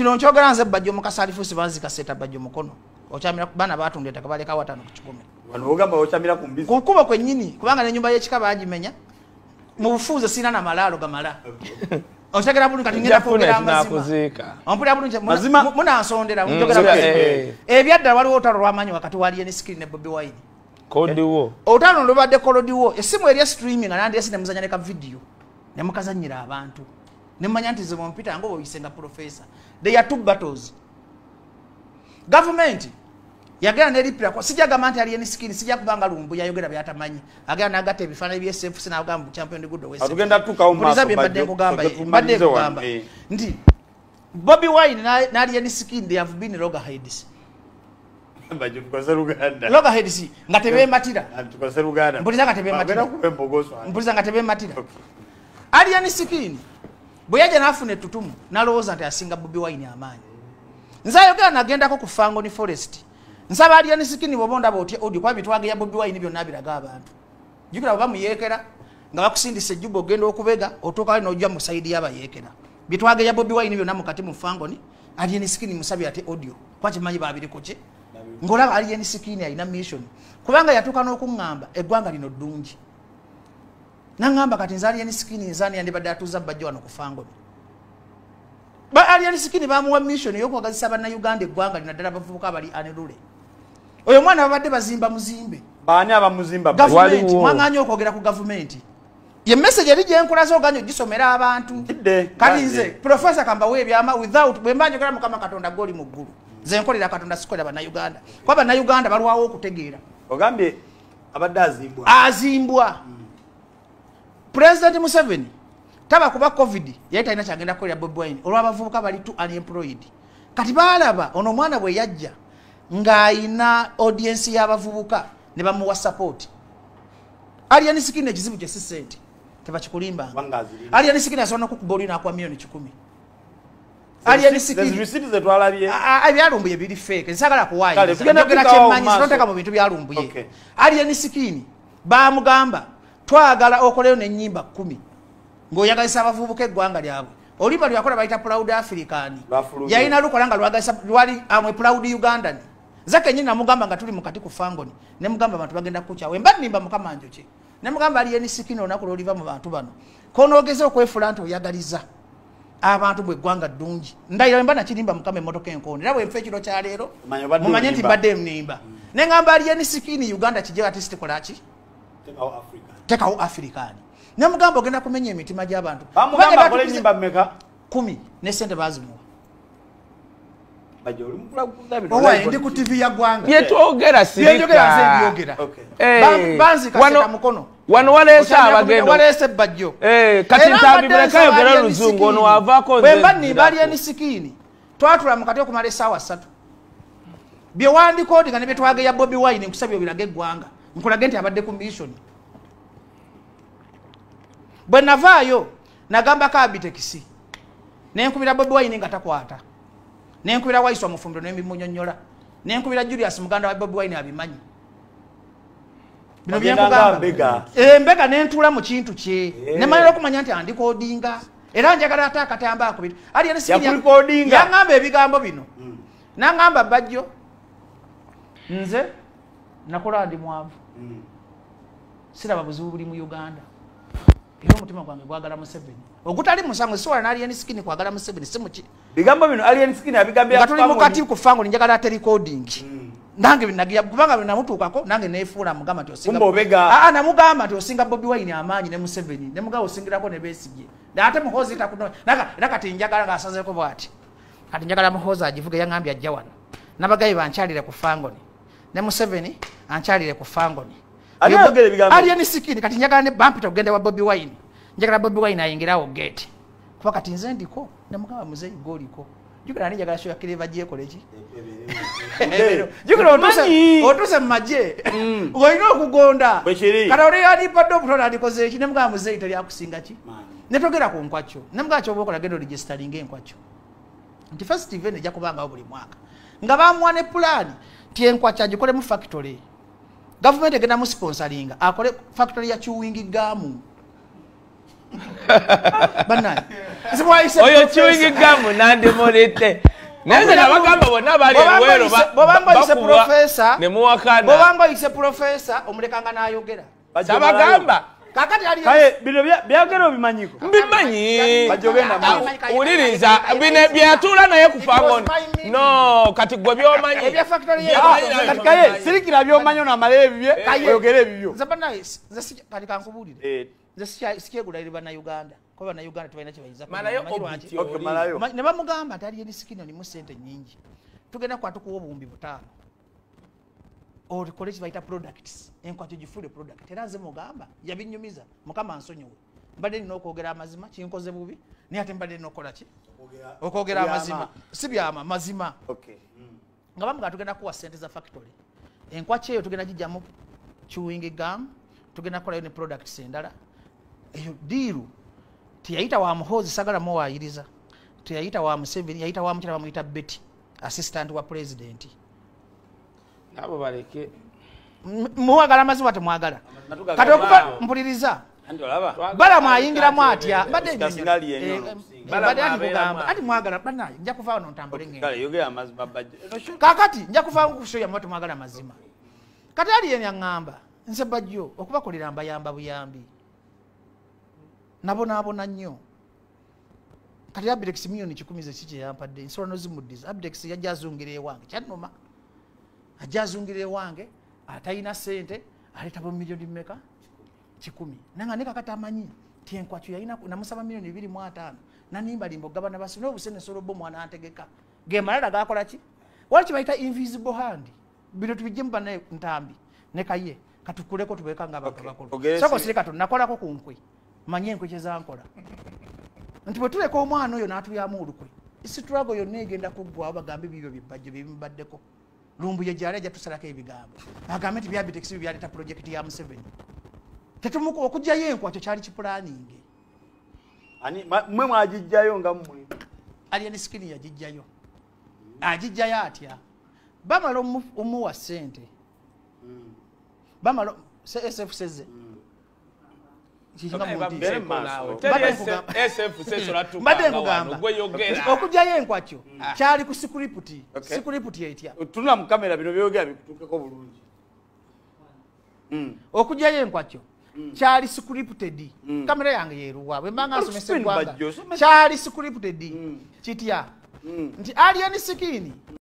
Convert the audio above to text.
kino nkyogera nze bajjo mukasalifusi banzikaseta bajjo mukono okyamira bana batunda ettaka balekawo atano ku kikumi kukuba kwenyini kubanga nenyumba yekika bagimenya mubufuuze sina namalaalo gamala onkitegera bulungiatmunansondera mm, eh, eh. ebyadda waliwo otalo lwamanyi wakati waliye ne sikiri ne bobi waini kodiwo otalo lubadde kolodiwo essimu eri estreaminga nandiesi nemuzanya neka vidiyo nemukazanyira abantu nemanya nti zemumpita ngaoba oyisenga profesa they are two battles gavumenti yagenda neripirako sijagamba nti aliyeni sikini sija kubanga lumbu yayogera byatamanyi agenda nagatta ebifaana ebyesefu sinagamba champion gudobadenkugamba eh. nti bobi wine naliyeni sikini they have been logahids logahds nga tebematirampuliza nga tebematira aliyeni sikini bweyajja nafuna ettutumu nalowooza nti asinga bobi wine amaanyi nzayogera nagendako ku fango ne forest nsaba alyanisikini bwoba ondaba otya odi kuba bitwage ya bobi wine byonna biraga abantu jukira oba muyeekera nga bakusindisa ejjuba ogenda okubega otuuka wali nojja mu saidi yabayeekera bitwage ya bobi wine byonna mukati mu fangoni alyanisikini musabye ate odio kwakimanyi babiriko kye ngaolaba alyanisikini alina mission kubanga yatuuka n'okuŋŋamba eggwanga lino ddungi nagamba kati nze aliyeni sikini nzani yandibadde atuuza bajja wano kufango aliyeni sikini bamuwa mission eyokwagazisa bannayuganda eggwanga linaddala bavubuka abali anerule oyo mwana babadde bazimba muzimbe baani abamuzimba mwaganya okwogera ku gavumenti ye message eri gyenkulaza oganya ogisomera abantu kati nze profesa kambawa ebyama without bwembanjogera mukama katonda goli muggulu zenkolera katonda sikolera bannayuganda kuba bannayuganda balwawo okutegeera ogambye abadde azimbwa azimbwa mm. president museveni taba kuba covid yali talina kyagenda kukolera bobi wine olwabavubuka bali to unemployed kati baalaba ono omwana bwe yajja ng'ayina audiensi y'abavubuka ne bamuwa support alianisikini ekizibu kye si sente tebakikulimba alianisikini asobola nokukuba olinakwa milioni kikumi ebyalumbuye biri feke nsagala kuwayogera kyemanyi sinoteeka mu bintu byalumbuye aliyenisikini baamugamba twagala okoleyo nenyimba kumi ngaoyagalisa abavubuka eggwanga lyabwe olimba lyakola baita proud african yayina lukola nga lwali amwe ah, proud ugandan zakenyini namugamba nga tuli mukati kufangoni nemugamba abantu bagenda kukyawe mba nimba mukama njoke nemugamba aliyenisikino onaku loliva mu bantu bano konogeze okwefula nti oyagaliza abantu bweggwanga ddungi ndayira mba nakirimba mukama emotoka enkondo era bwenfe ekiro kyaleero mumanye nti mbadde nimba nengamba aliyenisikini uganda kijeatisitikolaki tekawo afirikaani namugamba ogenda kumenya emitima gyabantu kumi nesente bazimuwa ndi ku tv yagwangabyogerabanzikaamukono eh, wano walese abagendowalese ebbajjo eh, kati ntabibulekayogera luzungu ono wavaako bwemba nibalyeni sikiini twatula mukati okumala esaawa ssatu byewandikodinga ne byetwageya bobi wine nkusabye obirage eggwanga nkulage nti abadde ku missioni bwe navaayo nagamba kabitekisi nenkubira bobi wine nga takwata nenkubira waiswa mufumbiro nemimunyonyola nenkubira julius muganda wa bobi wine abimanyi mbega e, nentula mukintu kye eh. nemanyira okumanya nti andikodinga era njagala ate akatambakubiryagamba ebigambo bino mm. nagamba bajjo nze nakola ndi mwavu mm. siraba buzibu buli mu uganda era omutima gwange gwagala museveni ogutali musango siwala nalien skin kwagala museveni simuki bigambo bino alien skin abigambyatuli mukati kufango ninjagala ate recording hmm. nange kubanga namutuukako nange nefuula mugamba ah, ah, namugamba nti osinga bobi wine amaanyi nemuseveni nemugaba osingirako nebesige ate muhozi era kati njagala ngaasazeko bwati kati njagala muhozi agivuge yagambye ajja wano nabagayi bancalire kufangoni nemuseveni ancalire kufangoni ni sikini kati njagala ne bampita kugenda wa Bobby wine njagala Bobby wine ayingirawo gate kuba kati nze ndiko namugamba muzeeyi gwoliko jukira ani njagala shoya kireva gyekoleki e- e- e- jukira otuse mu magye mm. olina okugonda kata oliyalipadde obutona alikoze eki nemugamba muzeeyi teryakusinga ki netogera ku nkwakyo nemugamba kyoba okola genda oligisitalinga enkwakyo nti fesitivi eno ejja kubangawo buli mwaka nga bamuwa ne pulaani tyenkwa mu factory gavumenti egendamu sponsoringa akole factory ya chiwingigamu banaoyo chiwingigamu nandimulite nayeabagamba bonna balieeobobanga oyise profesa omulekanga nayogera abagamba kakati ali kaye bino byagero bimanyiko mbimanyi bajogenda mu uliriza bine byatula naye kufangoni no kati gwe byomanyi ebya factory ah, kati kaye sirikira byomanyo na male oyogere bibyo kankubulire Uganda kwa bana Uganda tubaina malayo okay malayo tali ni musente nyingi tugenda kwatukuwa obumbi butaano okole kibaita products enkwato gifule product era nze mugamba yabinyumiza mukama ansonyiwe mbadde nina okwogera amazima kinkoze bubi naye ate mbadde nina okukolaki okwogera amazima si byama mazima nga bamuga tugenda kuwa sente za factory enkwaki eyo tugenda gijjamu chewing gam tugenda kukolayo ne products endala eyo diiru teyayita wa muhoozi sagala muwayiriza teyayita wa museveni yayita wa mukyala bamuyita beti assistant wa president nabo baleke muwagala amazima temwagala kati okuva mpuliriza balamu ayingiramu atya badeati mwagala banaye nja kuva ono ntambule kakati nja kuva kusoyamuba temwagala mazima kati aliyeni aŋŋamba nze bajjo okubakolera mbayamba buyambi nabonaabona nnyo kati abidex miliyoni kikumi zekikyeyampadde nsolo nozimuddiza abidex yajja azungira ewange kyanuma ajja azungirira ewange atalina sente aletabo mumiliyoni mmeka kikumi nanga nekakati amanyi tyenkwakyo yalinanamusaba miliyoni bibiri mu ataano nanimbalimba ogabana basi naye obusenesolobo omwana antegeka gemalala gakola ki wali kibaita invisible hand bino tubijjemu banaye ntambi nekaye katukuleko tubeka nga abantu bakolusoko sirika tonnakolako ku nkwe manye enkwe kyezankola nti bwe tuleka omwana oyo natuyamu olukwe esitrago yonna egenda kuggwawo bagambe bibyo bibajjo byebimubaddeko lumbuye gyali ajja tusalako ebigambo agambe nti byabitekisi byaleeta projekiti ya museveni tetumuka okugjayo enkwakyo kyali kipulaninge mwe mwagijjayo nga mmwe aliani skiri yagijjayo agijjayo atya bamala omuwa sente hmm. bamala sfsze Hmm. okujjayo enkwakyo ah. kyali ku sikuriputi sikuriputi etyaulnamukamerabinobyogeabitukekobulungi uh, hmm. okujjayo enkwakyo hmm. kyali sikuriputed kamera yange yeruwa bwembanga nsomesekyali sikuriputed kitya nti alien sikini